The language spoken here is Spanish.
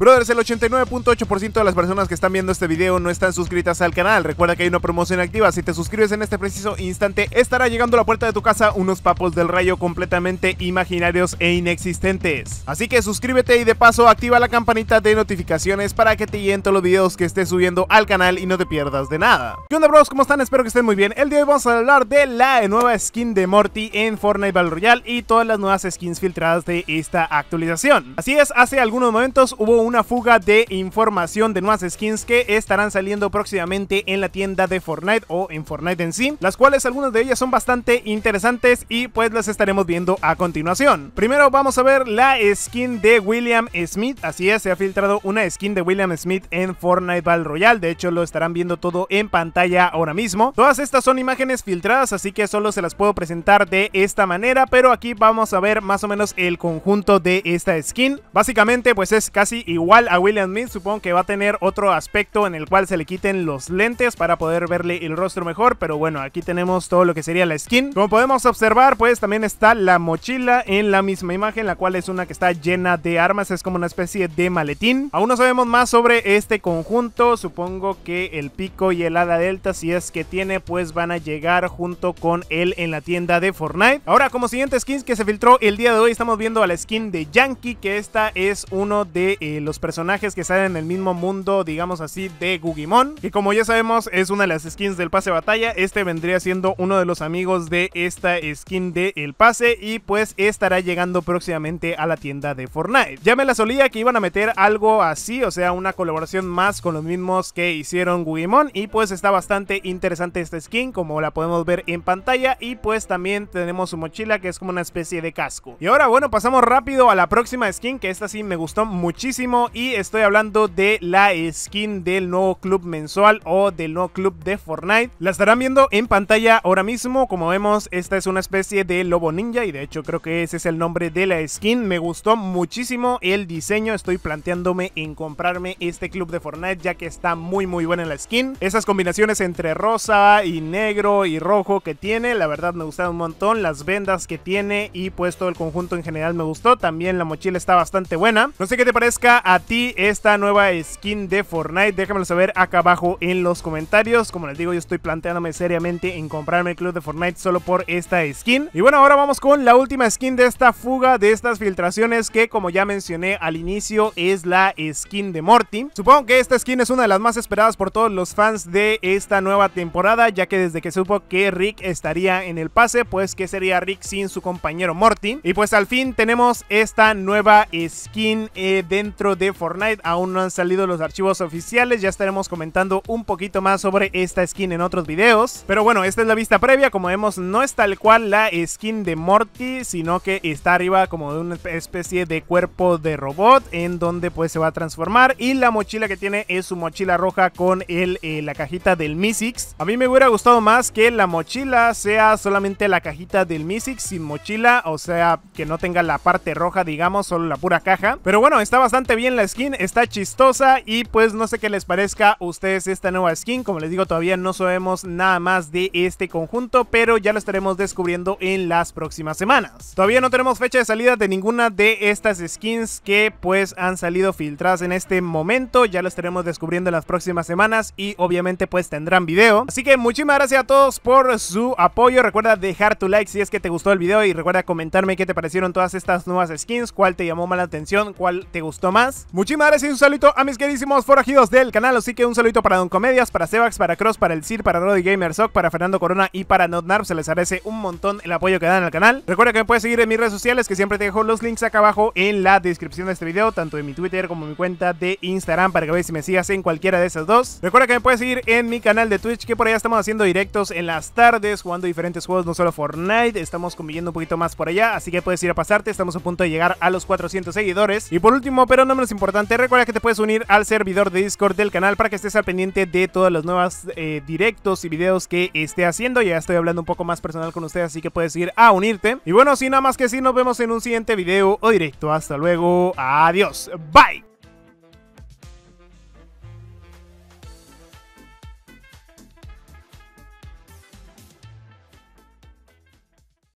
Brothers, el 89.8% de las personas que están viendo este video no están suscritas al canal. Recuerda que hay una promoción activa. Si te suscribes en este preciso instante, estará llegando a la puerta de tu casa unos papos del rayo completamente imaginarios e inexistentes. Así que suscríbete y de paso activa la campanita de notificaciones para que te lleguen todos los videos que estés subiendo al canal y no te pierdas de nada. ¿Qué onda bros? ¿Cómo están? Espero que estén muy bien. El día de hoy vamos a hablar de la nueva skin de Morty en Fortnite Battle Royale y todas las nuevas skins filtradas de esta actualización. Así es, hace algunos momentos hubo un una fuga de información de nuevas skins que estarán saliendo próximamente en la tienda de Fortnite o en Fortnite en sí, las cuales algunas de ellas son bastante interesantes y pues las estaremos viendo a continuación. Primero vamos a ver la skin de William Smith, así es, se ha filtrado una skin de William Smith en Fortnite Battle Royale, de hecho lo estarán viendo todo en pantalla ahora mismo. Todas estas son imágenes filtradas, así que solo se las puedo presentar de esta manera, pero aquí vamos a ver más o menos el conjunto de esta skin. Básicamente pues es casi igual igual a William Smith, supongo que va a tener otro aspecto en el cual se le quiten los lentes para poder verle el rostro mejor. Pero bueno, aquí tenemos todo lo que sería la skin. Como podemos observar, pues también está la mochila en la misma imagen, la cual es una que está llena de armas. Es como una especie de maletín. Aún no sabemos más sobre este conjunto. Supongo que el pico y el hada delta, si es que tiene, pues van a llegar junto con él en la tienda de Fortnite. Ahora, como siguiente skin que se filtró el día de hoy, estamos viendo a la skin de Yankee, que esta es uno de eh, los los personajes que salen en el mismo mundo, digamos así, de Gugimon. Que como ya sabemos es una de las skins del pase batalla. Este vendría siendo uno de los amigos de esta skin de el pase y pues estará llegando próximamente a la tienda de Fortnite. Ya me la solía que iban a meter algo así, o sea, una colaboración más con los mismos que hicieron Gugimon y pues está bastante interesante esta skin como la podemos ver en pantalla y pues también tenemos su mochila que es como una especie de casco. Y ahora bueno, pasamos rápido a la próxima skin que esta sí me gustó muchísimo y estoy hablando de la skin del nuevo club mensual o del nuevo club de Fortnite. La estarán viendo en pantalla ahora mismo, como vemos esta es una especie de lobo ninja y de hecho creo que ese es el nombre de la skin. Me gustó muchísimo el diseño, estoy planteándome en comprarme este club de Fortnite ya que está muy muy buena la skin. Esas combinaciones entre rosa y negro y rojo que tiene, la verdad me gustaron un montón, las vendas que tiene y pues todo el conjunto en general me gustó. También la mochila está bastante buena. No sé qué te parezca a ti esta nueva skin de Fortnite? Déjamelo saber acá abajo en los comentarios. Como les digo, yo estoy planteándome seriamente en comprarme el club de Fortnite solo por esta skin. Y bueno, ahora vamos con la última skin de esta fuga, de estas filtraciones que como ya mencioné al inicio es la skin de Morty. Supongo que esta skin es una de las más esperadas por todos los fans de esta nueva temporada, ya que desde que supo que Rick estaría en el pase, pues que sería Rick sin su compañero Morty. Y pues al fin tenemos esta nueva skin eh, dentro de Fortnite. Aún no han salido los archivos oficiales, ya estaremos comentando un poquito más sobre esta skin en otros videos. Pero bueno, esta es la vista previa, como vemos no es tal cual la skin de Morty, sino que está arriba como de una especie de cuerpo de robot en donde pues se va a transformar y la mochila que tiene es su mochila roja con el, eh, la cajita del Misix. A mí me hubiera gustado más que la mochila sea solamente la cajita del Misix sin mochila, o sea que no tenga la parte roja digamos, solo la pura caja. Pero bueno, está bastante bien la skin, está chistosa y pues no sé qué les parezca a ustedes esta nueva skin. Como les digo, todavía no sabemos nada más de este conjunto, pero ya lo estaremos descubriendo en las próximas semanas. Todavía no tenemos fecha de salida de ninguna de estas skins que pues han salido filtradas en este momento. Ya lo estaremos descubriendo en las próximas semanas y obviamente pues tendrán video. Así que muchísimas gracias a todos por su apoyo. Recuerda dejar tu like si es que te gustó el video y recuerda comentarme qué te parecieron todas estas nuevas skins, cuál te llamó más la atención, cuál te gustó más. Muchísimas gracias y un saludo a mis queridísimos forajidos del canal. Así que un saludo para Don Comedias, para Sebax, para Cross, para El Cir, para Roddy Gamer Sock, para Fernando Corona y para NotNarv Se les agradece un montón el apoyo que dan al canal. Recuerda que me puedes seguir en mis redes sociales, que siempre te dejo los links acá abajo en la descripción de este video, tanto en mi Twitter como en mi cuenta de Instagram, para que veas si me sigas en cualquiera de esas dos. Recuerda que me puedes seguir en mi canal de Twitch, que por allá estamos haciendo directos en las tardes, jugando diferentes juegos, no solo Fortnite, estamos conviviendo un poquito más por allá, así que puedes ir a pasarte, estamos a punto de llegar a los 400 seguidores. Y por último, pero no es importante, recuerda que te puedes unir al servidor de Discord del canal para que estés al pendiente de todas las nuevas eh, directos y videos que esté haciendo. Ya estoy hablando un poco más personal con ustedes, así que puedes ir a unirte. Y bueno, sin nada más que decir, nos vemos en un siguiente video o directo. Hasta luego, adiós, bye.